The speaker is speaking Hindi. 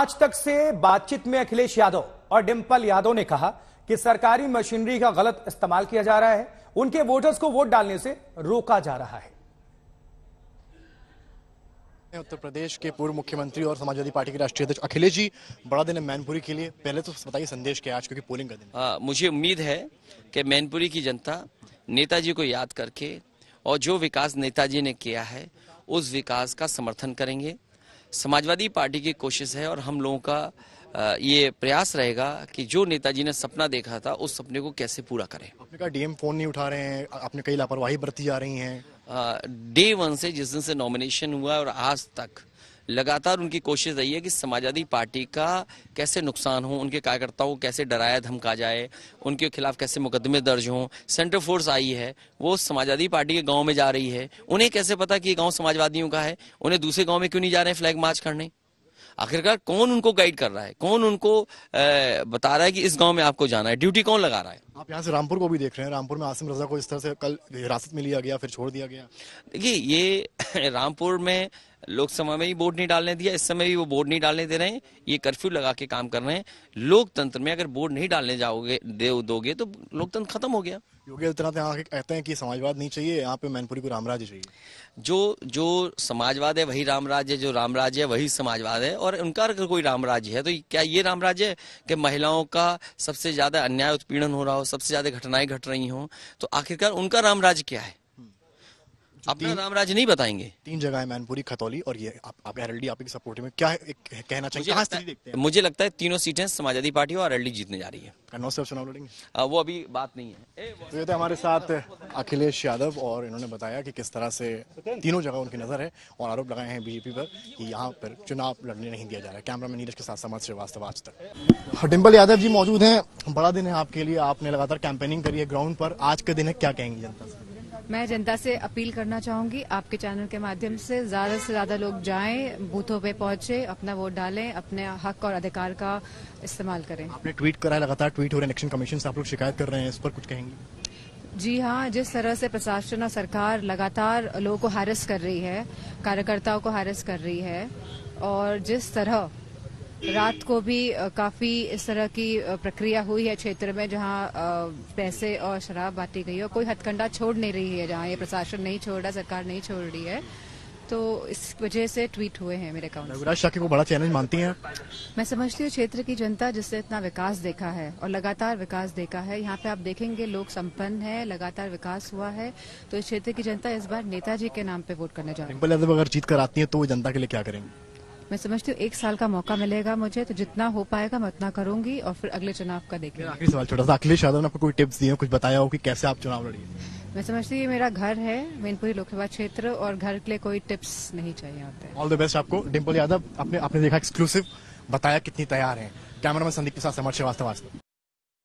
आज तक से बातचीत में अखिलेश यादव और डिम्पल यादव ने कहा कि सरकारी मशीनरी का गलत इस्तेमाल किया जा रहा है उनके वोटर्स को वोट डालने से रोका जा रहा है उत्तर प्रदेश के पूर्व मुख्यमंत्री और समाजवादी पार्टी के राष्ट्रीय अध्यक्ष अखिलेश जी बड़ा दिन है मैनपुरी के लिए पहले तो बताइए संदेश क्या आज क्योंकि पोलिंग का दिन आ, मुझे उम्मीद है कि मैनपुरी की जनता नेताजी को याद करके और जो विकास नेताजी ने किया है उस विकास का समर्थन करेंगे समाजवादी पार्टी की कोशिश है और हम लोगों का ये प्रयास रहेगा कि जो नेताजी ने सपना देखा था उस सपने को कैसे पूरा करें आपने कहा डीएम फोन नहीं उठा रहे हैं आपने कई लापरवाही बरती जा रही हैं डे वन से जिस दिन से नॉमिनेशन हुआ और आज तक लगातार उनकी कोशिश रही है कि समाजवादी पार्टी का कैसे नुकसान हो उनके कार्यकर्ताओं को कैसे डराया धमका जाए उनके खिलाफ कैसे मुकदमे दर्ज हों सेंट्रल फोर्स आई है वो समाजवादी पार्टी के गाँव में जा रही है उन्हें कैसे पता कि ये गाँव समाजवादियों का है उन्हें दूसरे गाँव में क्यों नहीं जा रहे हैं फ्लैग मार्च करने आखिरकार कौन उनको गाइड कर रहा है कौन उनको बता रहा है कि इस गांव में आपको जाना है ड्यूटी कौन लगा रहा है आप यहाँ से रामपुर को भी देख रहे हैं रामपुर में आसिम रजा को इस तरह से कल हिरासत में लिया गया फिर छोड़ दिया गया देखिए ये रामपुर में लोकसभा में ही वोट नहीं डालने दिया इस समय भी वो वोट नहीं डालने दे रहे हैं ये कर्फ्यू लगा के काम कर रहे हैं लोकतंत्र में अगर वोट नहीं डालने जाओगे दे दोगे तो लोकतंत्र खत्म हो गया योगी आदित्यनाथ यहाँ कहते हैं कि समाजवाद नहीं चाहिए यहाँ पे मैनपुरी को राज्य चाहिए जो जो समाजवाद है वही रामराज्य है जो राज्य है वही समाजवाद है और उनका अगर कोई राज्य है तो क्या ये राज्य है कि महिलाओं का सबसे ज्यादा अन्याय उत्पीड़न हो रहा हो सबसे ज्यादा घटनाएं घट रही हों तो आखिरकार उनका राज्य क्या है तो अपना नाम नहीं बताएंगे तीन जगह है मैनपुरी खतौली और ये आप, आप डी आपके सपोर्ट में क्या एक, कहना चाहिए मुझे, लगता, देखते हैं? मुझे लगता है तीनों सीटें समाजवादी पार्टी और आरएलडी जीतने जा रही है चुनाव लड़ेंगे वो अभी बात नहीं है तो ये थे तो हमारे साथ अखिलेश यादव और इन्होंने बताया कि किस तरह से तीनों जगह उनकी नजर है और आरोप लगाए हैं बीजेपी पर कि यहाँ पर चुनाव लड़ने नहीं दिया जा रहा है कैमरा मैन नीरज के साथ समाज श्रीवास्तव आज तक डिम्पल यादव जी मौजूद हैं बड़ा दिन है आपके लिए आपने लगातार कैंपेनिंग करी है ग्राउंड पर आज के दिन है क्या कहेंगे जनता से मैं जनता से अपील करना चाहूंगी आपके चैनल के माध्यम से ज्यादा से ज्यादा लोग जाएं बूथों पे पहुंचे अपना वोट डालें अपने हक और अधिकार का इस्तेमाल करें आपने ट्वीट करा लगातार ट्वीट हो रहे इलेक्शन कमीशन से आप लोग शिकायत कर रहे हैं इस पर कुछ कहेंगे जी हाँ जिस तरह से प्रशासन और सरकार लगातार लोगों को हैरस कर रही है कार्यकर्ताओं को हैरस कर रही है और जिस तरह रात को भी काफी इस तरह की प्रक्रिया हुई है क्षेत्र में जहां पैसे और शराब बांटी गई है कोई हथकंडा छोड़ नहीं रही है जहां ये प्रशासन नहीं छोड़ रहा सरकार नहीं छोड़ रही है तो इस वजह से ट्वीट हुए हैं मेरे अकाउंट को बड़ा चैलेंज मानती हैं मैं समझती हूँ क्षेत्र की जनता जिसने इतना विकास देखा है और लगातार विकास देखा है यहाँ पे आप देखेंगे लोग संपन्न है लगातार विकास हुआ है तो इस क्षेत्र की जनता इस बार नेताजी के नाम पे वोट करने जा रही है अगर जीत कर आती है तो वो जनता के लिए क्या करेंगे मैं समझती हूँ एक साल का मौका मिलेगा मुझे तो जितना हो पाएगा मैं उतना करूंगी और फिर अगले चुनाव का देखेंगे आखिरी सवाल छोटा सा अखिलेश यादव ने आपको कोई टिप्स दिए कुछ बताया हो कि कैसे आप चुनाव लड़िए मैं समझती हूँ मेरा घर है मेनपुरी लोकसभा क्षेत्र और घर के लिए कोई टिप्स नहीं चाहिए आपको ऑल द बेस्ट आपको डिम्पल यादव आपने आपने देखा एक्सक्लूसिव बताया कितनी तैयार है कैमरा मैन संदीप के साथ समर श्रीवास्तव